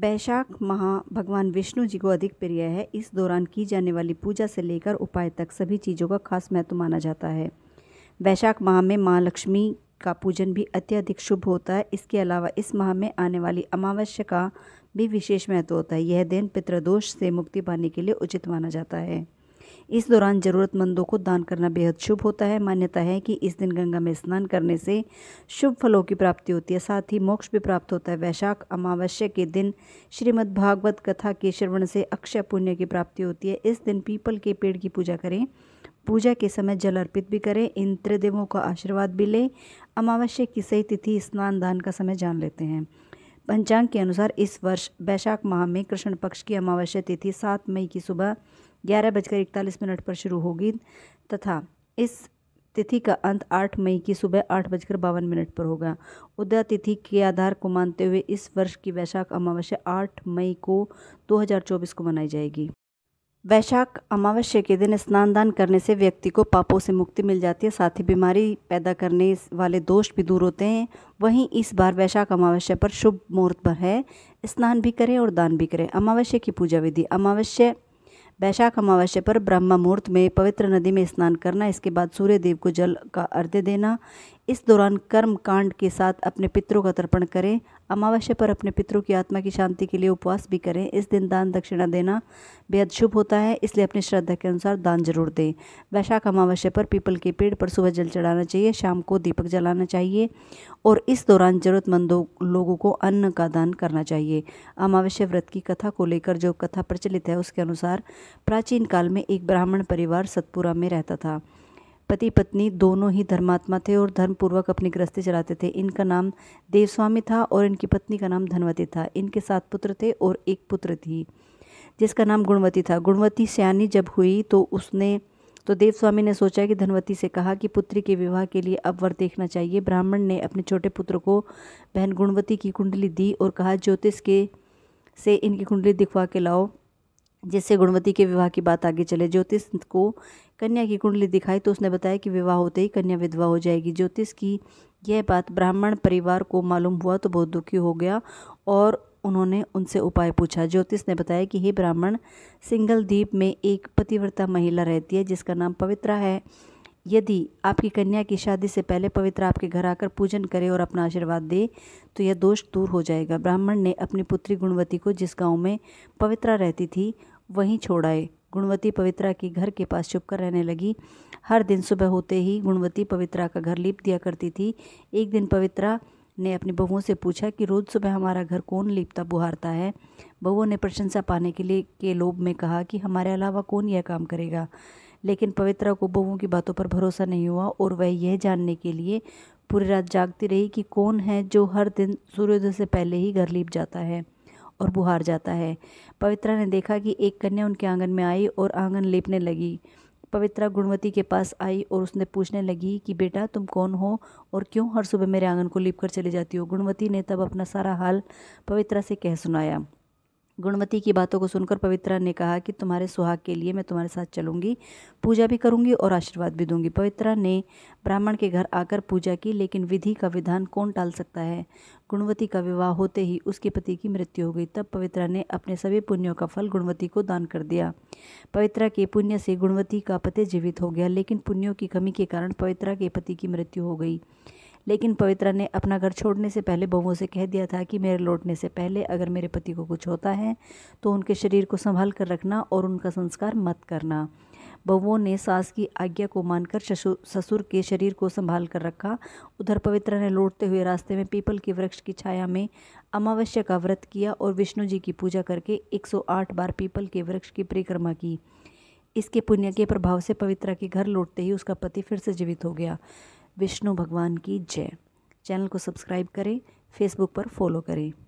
बैशाख माह भगवान विष्णु जी को अधिक प्रिय है इस दौरान की जाने वाली पूजा से लेकर उपाय तक सभी चीज़ों का खास महत्व माना जाता है वैशाख माह में माँ लक्ष्मी का पूजन भी अत्यधिक शुभ होता है इसके अलावा इस माह में आने वाली अमावस्या का भी विशेष महत्व होता है यह दिन पितृदोष से मुक्ति पाने के लिए उचित माना जाता है इस दौरान ज़रूरतमंदों को दान करना बेहद शुभ होता है मान्यता है कि इस दिन गंगा में स्नान करने से शुभ फलों की प्राप्ति होती है साथ ही मोक्ष भी प्राप्त होता है वैशाख अमावस्या के दिन श्रीमद् भागवत कथा के श्रवण से अक्षय पुण्य की प्राप्ति होती है इस दिन पीपल के पेड़ की पूजा करें पूजा के समय जल अर्पित भी करें इन त्रिदेवों का आशीर्वाद भी लें अमावस्या की सही तिथि स्नान दान का समय जान लेते हैं पंचांग के अनुसार इस वर्ष वैशाख माह में कृष्ण पक्ष की अमावस्या तिथि सात मई की सुबह ग्यारह बजकर इकतालीस मिनट पर शुरू होगी तथा इस तिथि का अंत आठ मई की सुबह आठ बजकर बावन मिनट पर होगा उदया तिथि के आधार को मानते हुए इस वर्ष की वैशाख अमावस्या आठ मई को 2024 को मनाई जाएगी वैशाख अमावस्या के दिन स्नान दान करने से व्यक्ति को पापों से मुक्ति मिल जाती है साथ ही बीमारी पैदा करने वाले दोष भी दूर होते हैं वहीं इस बार वैशाख अमावस्या पर शुभ मुहूर्त पर है स्नान भी करें और दान भी करें अमावस्या की पूजा विधि अमावस्या वैशाख अमावस्या पर ब्रह्म मुहूर्त में पवित्र नदी में स्नान करना इसके बाद सूर्य देव को जल का अर्घ्य देना इस दौरान कर्म कांड के साथ अपने पितरों का तर्पण करें अमावस्या पर अपने पितरों की आत्मा की शांति के लिए उपवास भी करें इस दिन दान दक्षिणा देना बेहद शुभ होता है इसलिए अपनी श्रद्धा के अनुसार दान जरूर दें वैशाख अमावस्या पर पीपल के पेड़ पर सुबह जल चढ़ाना चाहिए शाम को दीपक जलाना चाहिए और इस दौरान ज़रूरतमंदों लोगों को अन्न का दान करना चाहिए अमावस्या व्रत की कथा को लेकर जो कथा प्रचलित है उसके अनुसार प्राचीन काल में एक ब्राह्मण परिवार सतपुरा में रहता था पति पत्नी दोनों ही धर्मात्मा थे और धर्मपूर्वक अपनी गृहस्थी चलाते थे इनका नाम देवस्वामी था और इनकी पत्नी का नाम धनवती था इनके सात पुत्र थे और एक पुत्र थी जिसका नाम गुणवती था गुणवती सयानी जब हुई तो उसने तो देवस्वामी ने सोचा कि धनवती से कहा कि पुत्री के विवाह के लिए अब वर देखना चाहिए ब्राह्मण ने अपने छोटे पुत्र को बहन गुणवती की कुंडली दी और कहा ज्योतिष के से इनकी कुंडली दिखवा के लाओ जिससे गुणवती के विवाह की बात आगे चले ज्योतिष को कन्या की कुंडली दिखाई तो उसने बताया कि विवाह होते ही कन्या विधवा हो जाएगी ज्योतिष की यह बात ब्राह्मण परिवार को मालूम हुआ तो बहुत दुखी हो गया और उन्होंने उनसे उपाय पूछा ज्योतिष ने बताया कि हे ब्राह्मण सिंगल द्वीप में एक पतिव्रता महिला रहती है जिसका नाम पवित्रा है यदि आपकी कन्या की शादी से पहले पवित्र आपके घर आकर पूजन करे और अपना आशीर्वाद दे तो यह दोष दूर हो जाएगा ब्राह्मण ने अपनी पुत्री गुणवती को जिस गांव में पवित्रा रहती थी वहीं छोड़ आए गुणवती पवित्रा की घर के पास छुपकर रहने लगी हर दिन सुबह होते ही गुणवती पवित्रा का घर लीप दिया करती थी एक दिन पवित्रा ने अपनी बहुओं से पूछा कि रोज़ सुबह हमारा घर कौन लीपता बुहारता है बहुओं ने प्रशंसा पाने के लिए के लोभ में कहा कि हमारे अलावा कौन यह काम करेगा लेकिन पवित्रा को बहुओं की बातों पर भरोसा नहीं हुआ और वह यह जानने के लिए पूरी रात जागती रही कि कौन है जो हर दिन सूर्योदय से पहले ही घर लीप जाता है और बुहार जाता है पवित्रा ने देखा कि एक कन्या उनके आंगन में आई और आंगन लेपने लगी पवित्रा गुणवती के पास आई और उसने पूछने लगी कि बेटा तुम कौन हो और क्यों हर सुबह मेरे आंगन को लीप कर चली जाती हो गुणवती ने तब अपना सारा हाल पवित्रा से कह सुनाया गुणवती की बातों को सुनकर पवित्रा ने कहा कि तुम्हारे सुहाग के लिए मैं तुम्हारे साथ चलूंगी पूजा भी करूँगी और आशीर्वाद भी दूंगी पवित्रा ने ब्राह्मण के घर आकर पूजा की लेकिन विधि का विधान कौन टाल सकता है गुणवती का विवाह होते ही उसके पति की मृत्यु हो गई तब पवित्रा ने अपने सभी पुण्यों का फल गुणवती को दान कर दिया पवित्रा के पुण्य से गुणवती का पति जीवित हो गया लेकिन पुण्यों की कमी के कारण पवित्रा के पति की मृत्यु हो गई लेकिन पवित्रा ने अपना घर छोड़ने से पहले बहुओं से कह दिया था कि मेरे लौटने से पहले अगर मेरे पति को कुछ होता है तो उनके शरीर को संभाल कर रखना और उनका संस्कार मत करना बहुओं ने सास की आज्ञा को मानकर ससुर के शरीर को संभाल कर रखा उधर पवित्रा ने लौटते हुए रास्ते में पीपल के वृक्ष की छाया में अमावस्या का व्रत किया और विष्णु जी की पूजा करके 108 बार पीपल के वृक्ष की परिक्रमा की इसके पुण्य के प्रभाव से पवित्रा के घर लौटते ही उसका पति फिर से जीवित हो गया विष्णु भगवान की जय चैनल को सब्सक्राइब करें फेसबुक पर फॉलो करें